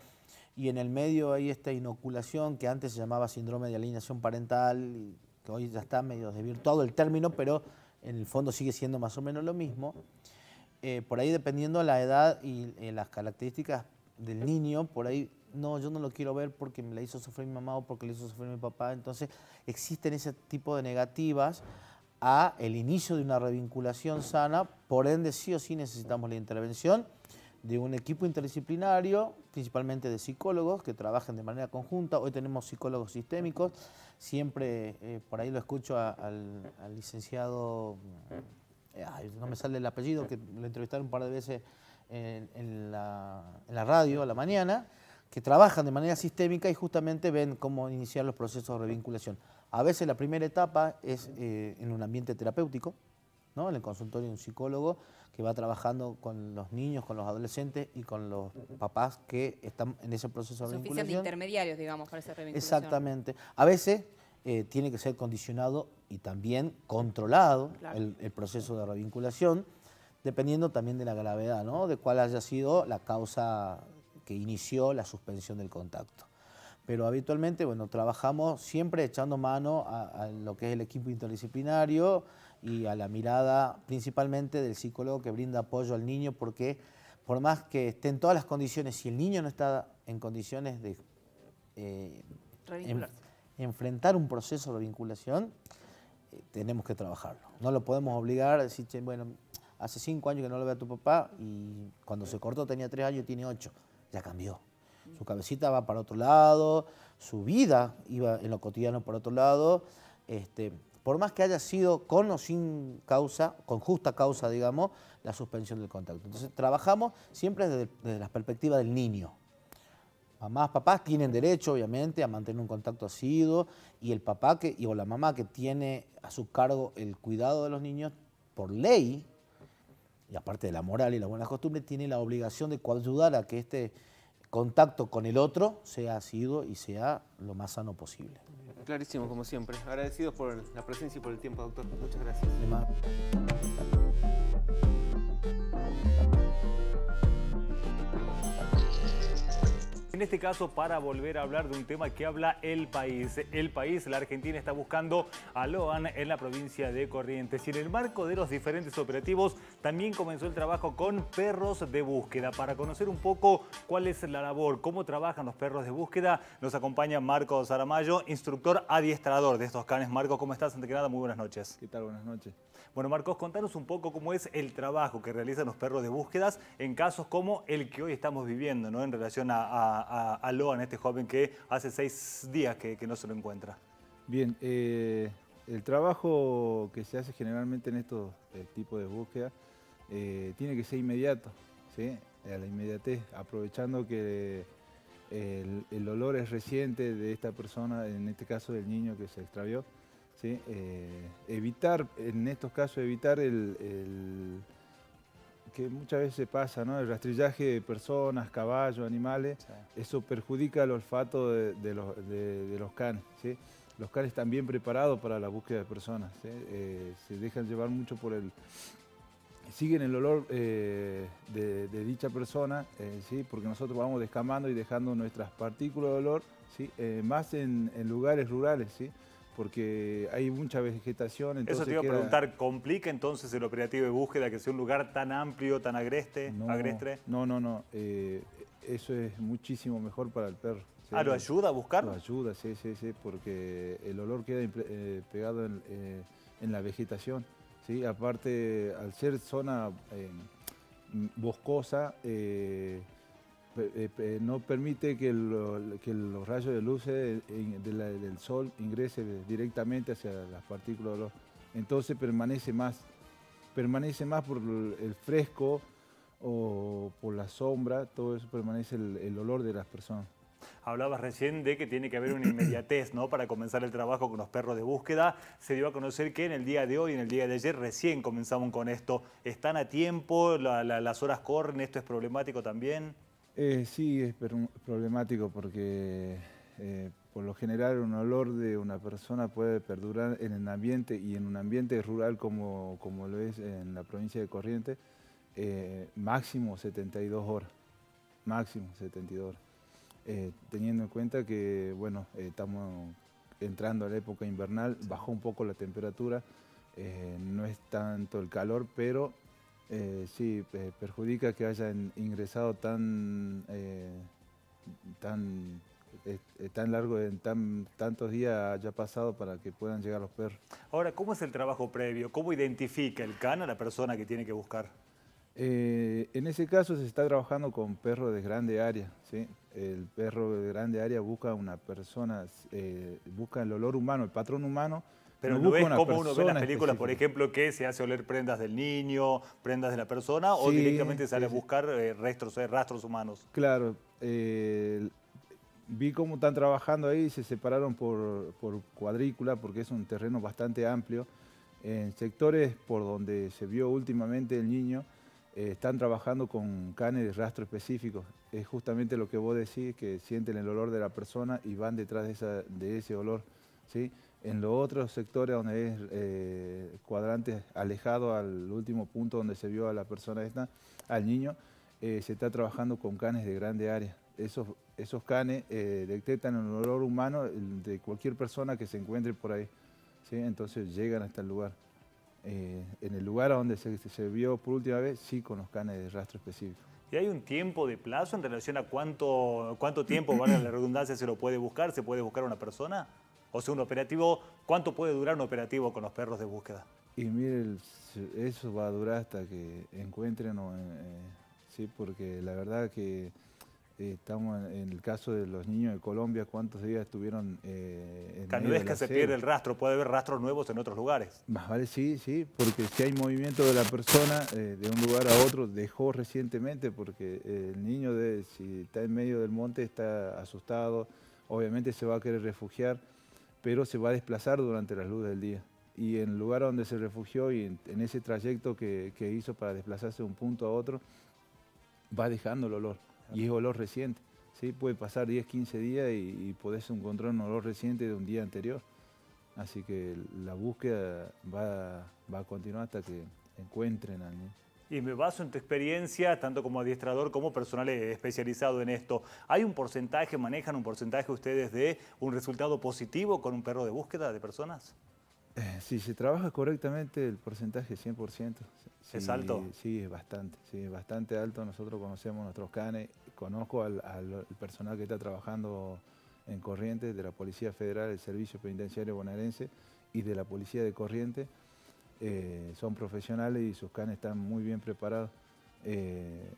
y en el medio hay esta inoculación que antes se llamaba síndrome de alienación parental, que hoy ya está medio desvirtuado el término, pero en el fondo sigue siendo más o menos lo mismo. Eh, por ahí dependiendo la edad y eh, las características del niño, por ahí, no, yo no lo quiero ver porque me la hizo sufrir mi mamá o porque le hizo sufrir mi papá. Entonces existen ese tipo de negativas a el inicio de una revinculación sana, por ende sí o sí necesitamos la intervención de un equipo interdisciplinario, principalmente de psicólogos que trabajen de manera conjunta. Hoy tenemos psicólogos sistémicos, siempre eh, por ahí lo escucho al, licenciado eh, no me sale el apellido, que lo entrevistaron un par de veces en, la, radio a la mañana, que trabajan de manera sistémica y justamente ven cómo iniciar los procesos de revinculación. A veces la primera etapa es eh, en un ambiente terapéutico, ¿no? en el consultorio de un psicólogo que va trabajando con los niños, con los adolescentes y con los papás que están en ese proceso de revinculación. intermediarios, digamos, para ese revinculación. Exactamente. A veces eh, tiene que ser condicionado y también controlado el, proceso de revinculación, dependiendo también de la gravedad, ¿no? de cuál haya sido la causa que inició la suspensión del contacto. Pero habitualmente, bueno, trabajamos siempre echando mano a, lo que es el equipo interdisciplinario y a la mirada principalmente del psicólogo que brinda apoyo al niño porque por más que esté en todas las condiciones, si el niño no está en condiciones de eh, enfrentar un proceso de vinculación, eh, tenemos que trabajarlo. No lo podemos obligar a decir, bueno, hace cinco años que no lo ve a tu papá y cuando se cortó tenía tres años y tiene ocho. Ya cambió. Su cabecita va para otro lado, su vida iba en lo cotidiano para otro lado. Este, por más que haya sido con o sin causa, con justa causa, digamos, la suspensión del contacto. Entonces, trabajamos siempre desde, desde la perspectiva del niño mamás, papás tienen derecho, obviamente, a mantener un contacto asiduo y el papá que, y, o la mamá que tiene a su cargo el cuidado de los niños, por ley, y aparte de la moral y las buenas costumbres, tiene la obligación de ayudar a que este contacto con el otro sea asiduo y sea lo más sano posible. Clarísimo, como siempre. Agradecidos por la presencia y por el tiempo, doctor. Muchas gracias. En este caso, para volver a hablar de un tema que habla el país. El país, la Argentina, está buscando a Loan en la provincia de Corrientes. Y en el marco de los diferentes operativos, también comenzó el trabajo con perros de búsqueda. Para conocer un poco cuál es la labor, cómo trabajan los perros de búsqueda, nos acompaña Marcos Aramayo, instructor adiestrador de estos canes. Marco, ¿cómo estás? Ante que nada, muy buenas noches. ¿Qué tal? Buenas noches. Bueno, Marcos, contanos un poco cómo es el trabajo que realizan los perros de búsquedas en casos como el que hoy estamos viviendo, ¿no? En relación a, a, Loan, este joven que hace seis días que, no se lo encuentra. Bien, eh, el trabajo que se hace generalmente en estos eh, tipos de búsqueda eh, tiene que ser inmediato, ¿sí? A la inmediatez, aprovechando que el, el olor es reciente de esta persona, en este caso del niño que se extravió. Eh, evitar, en estos casos, evitar el, que muchas veces pasa, ¿no? El rastrillaje de personas, caballos, animales, eso perjudica el olfato de, los, canes, ¿sí? Los canes están bien preparados para la búsqueda de personas, eh, se dejan llevar mucho por el... Siguen el olor eh, de, dicha persona, ¿sí? Porque nosotros vamos descamando y dejando nuestras partículas de olor, más en, lugares rurales, ¿sí? porque hay mucha vegetación. Eso te iba a preguntar, ¿complica entonces el operativo de búsqueda que sea un lugar tan amplio, tan agreste, no, No, no, no. Eh, eso es muchísimo mejor para el perro. ¿Ah, lo ayuda a buscarlo? Lo ayuda, sí, sí, sí, porque el olor queda eh, pegado en, eh, en, la vegetación. ¿sí? Aparte, al ser zona boscosa, eh, no permite que, los rayos de luz eh, del sol ingrese directamente hacia las partículas de olor. Entonces permanece más, permanece más por el fresco o por la sombra, todo eso permanece el, olor de las personas. Hablabas recién de que tiene que haber una inmediatez ¿no? para comenzar el trabajo con los perros de búsqueda. Se dio a conocer que en el día de hoy, en el día de ayer, recién comenzamos con esto. ¿Están a tiempo? ¿La, las horas corren? ¿Esto es problemático también? Eh, sí, es problemático porque eh, por lo general un olor de una persona puede perdurar en el ambiente y en un ambiente rural como, lo es en la provincia de Corrientes, eh, máximo 72 horas, máximo 72 horas. Eh, teniendo en cuenta que, bueno, estamos entrando a la época invernal, bajó un poco la temperatura, no es tanto el calor, pero eh, sí, eh, perjudica que hayan ingresado tan, eh, tan, largo, en tan, tantos días ya pasado para que puedan llegar los perros. Ahora, ¿cómo es el trabajo previo? ¿Cómo identifica el CAN a la persona que tiene que buscar? en ese caso se está trabajando con perros de grande área. El perro de grande área busca una persona, busca el olor humano, el patrón humano, pero no ves cómo uno ve las películas, por ejemplo, que se hace oler prendas del niño, prendas de la persona, o directamente sale a buscar eh, eh, rastros humanos. Claro. Eh, vi cómo están trabajando ahí, se separaron por, cuadrícula, porque es un terreno bastante amplio. En sectores por donde se vio últimamente el niño, están trabajando con canes de rastro específicos. Es justamente lo que vos decís, que sienten el olor de la persona y van detrás de, de ese olor. ¿sí? En los otros sectores donde es eh, cuadrante alejado al último punto donde se vio a la persona esta, al niño, eh, se está trabajando con canes de grande área. Esos, esos canes eh, detectan el olor humano de cualquier persona que se encuentre por ahí. ¿sí? Entonces llegan hasta el lugar. en el lugar donde se, vio por última vez, sí con los canes de rastro específico. ¿Y hay un tiempo de plazo en relación a cuánto, cuánto tiempo, vale la redundancia, se lo puede buscar? ¿Se puede buscar a una persona? O sea, un operativo, ¿cuánto puede durar un operativo con los perros de búsqueda? Y mire, eso va a durar hasta que encuentren, eh, sí, porque la verdad que eh, estamos en, el caso de los niños de Colombia, ¿cuántos días estuvieron eh, en Cada vez que se pierde el rastro, puede haber rastros nuevos en otros lugares. Más vale, sí, sí, porque si hay movimiento de la persona eh, de un lugar a otro, dejó recientemente, porque el niño, de, si está en medio del monte, está asustado, obviamente se va a querer refugiar pero se va a desplazar durante las luces del día. Y en el lugar donde se refugió y en, ese trayecto que, hizo para desplazarse de un punto a otro, va dejando el olor. Y es olor reciente. ¿sí? Puede pasar 10, 15 días y, y podés encontrar un olor reciente de un día anterior. Así que la búsqueda va, va a continuar hasta que encuentren al niño y me baso en tu experiencia, tanto como adiestrador como personal especializado en esto, ¿hay un porcentaje, manejan un porcentaje ustedes de un resultado positivo con un perro de búsqueda de personas? Eh, si se trabaja correctamente, el porcentaje es 100%. Sí, ¿Es alto? Sí, es bastante, es bastante alto. Nosotros conocemos nuestros canes, conozco al, personal que está trabajando en Corrientes, de la Policía Federal, el Servicio Penitenciario Bonaerense y de la Policía de Corrientes. Eh, son profesionales y sus canes están muy bien preparados. Eh,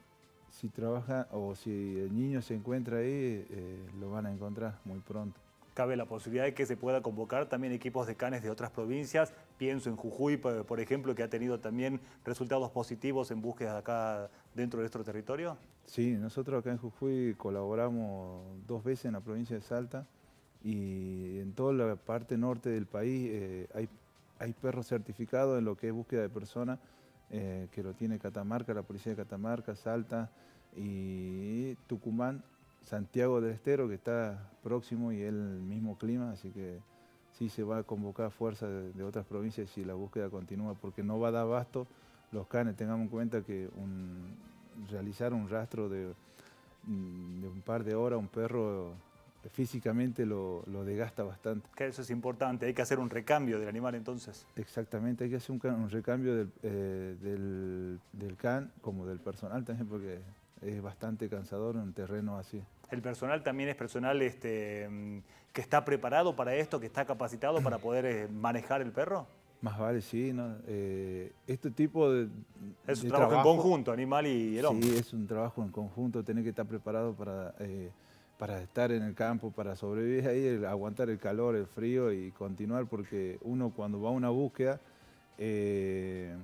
si trabaja o si el niño se encuentra ahí, eh, lo van a encontrar muy pronto. Cabe la posibilidad de que se pueda convocar también equipos de canes de otras provincias. Pienso en Jujuy, por ejemplo, que ha tenido también resultados positivos en búsquedas acá dentro de nuestro territorio. Sí, nosotros acá en Jujuy colaboramos dos veces en la provincia de Salta y en toda la parte norte del país hay hay perros certificados en lo que es búsqueda de personas, eh, que lo tiene Catamarca, la policía de Catamarca, Salta y Tucumán, Santiago del Estero, que está próximo y el mismo clima, así que sí se va a convocar fuerza de, otras provincias si la búsqueda continúa, porque no va a dar abasto los canes. Tengamos en cuenta que realizar un rastro de un par de horas, un perro este, físicamente lo, lo, desgasta bastante. eso es importante, hay que hacer un recambio del animal entonces. Exactamente, hay que hacer un, recambio eh, del, del, can como del personal también porque es bastante cansador en un terreno así. ¿El personal también es personal este, mm, que está preparado para esto, que está capacitado para poder eh, manejar el perro? Más vale, sí. Eh, este tipo de. Es un trabajo, en conjunto, animal y el hombre. Sí, es un trabajo en conjunto, tener que estar preparado para para estar en el campo, para sobrevivir ahí, aguantar el calor, el frío y continuar, porque uno cuando va a una búsqueda eh,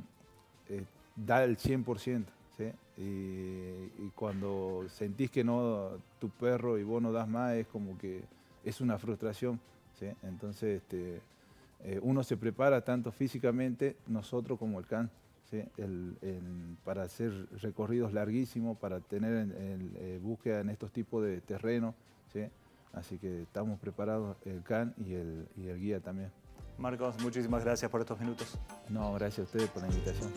eh, da el 100%, y, cuando sentís que no, tu perro y vos no das más, es como que es una frustración, Entonces, este, eh, uno se prepara tanto físicamente, nosotros como el canto para hacer recorridos larguísimos, para tener eh, búsqueda en estos tipos de terreno Así que estamos preparados el CAN y el guía también. Marcos, muchísimas gracias por estos minutos. No, gracias a ustedes por la invitación.